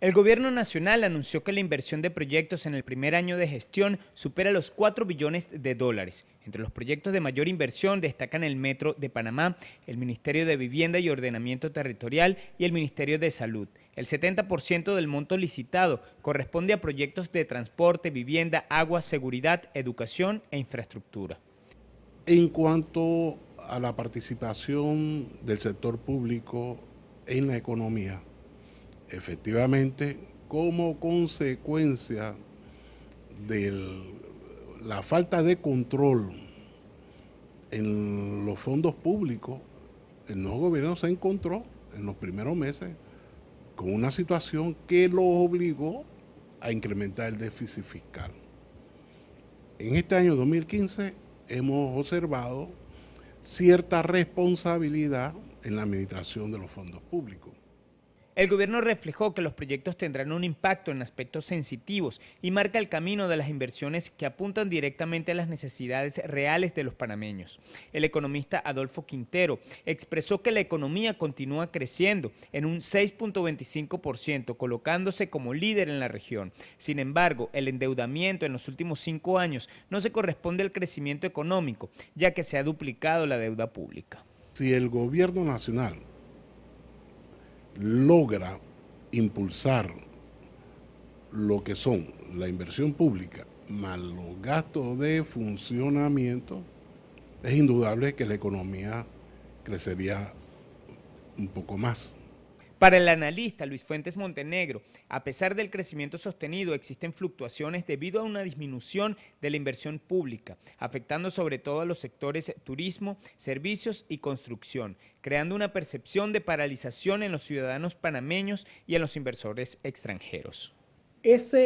El gobierno nacional anunció que la inversión de proyectos en el primer año de gestión supera los 4 billones de dólares. Entre los proyectos de mayor inversión destacan el Metro de Panamá, el Ministerio de Vivienda y Ordenamiento Territorial y el Ministerio de Salud. El 70% del monto licitado corresponde a proyectos de transporte, vivienda, agua, seguridad, educación e infraestructura. En cuanto a la participación del sector público en la economía, efectivamente, como consecuencia de la falta de control en los fondos públicos, el nuevo gobierno se encontró en los primeros meses con una situación que lo obligó a incrementar el déficit fiscal. En este año 2015 hemos observado cierta responsabilidad en la administración de los fondos públicos. El gobierno reflejó que los proyectos tendrán un impacto en aspectos sensitivos y marca el camino de las inversiones que apuntan directamente a las necesidades reales de los panameños. El economista Adolfo Quintero expresó que la economía continúa creciendo en un 6.25%, colocándose como líder en la región. Sin embargo, el endeudamiento en los últimos cinco años no se corresponde al crecimiento económico, ya que se ha duplicado la deuda pública. Si el gobierno nacional logra impulsar lo que son la inversión pública más los gastos de funcionamiento, es indudable que la economía crecería un poco más. Para el analista Luis Fuentes Montenegro, a pesar del crecimiento sostenido, existen fluctuaciones debido a una disminución de la inversión pública, afectando sobre todo a los sectores turismo, servicios y construcción, creando una percepción de paralización en los ciudadanos panameños y en los inversores extranjeros. esa,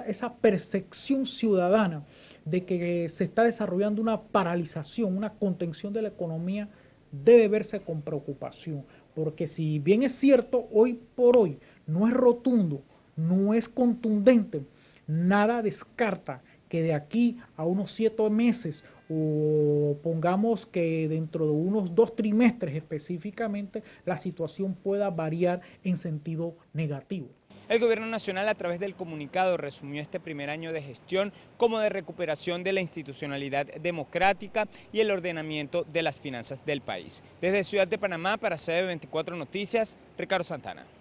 esa percepción ciudadana de que se está desarrollando una paralización, una contención de la economía debe verse con preocupación, porque si bien es cierto, hoy por hoy no es rotundo, no es contundente, nada descarta que de aquí a unos siete meses o pongamos que dentro de unos dos trimestres específicamente la situación pueda variar en sentido negativo. El Gobierno Nacional a través del comunicado resumió este primer año de gestión como de recuperación de la institucionalidad democrática y el ordenamiento de las finanzas del país. Desde Ciudad de Panamá para CB24 Noticias, Ricardo Santana.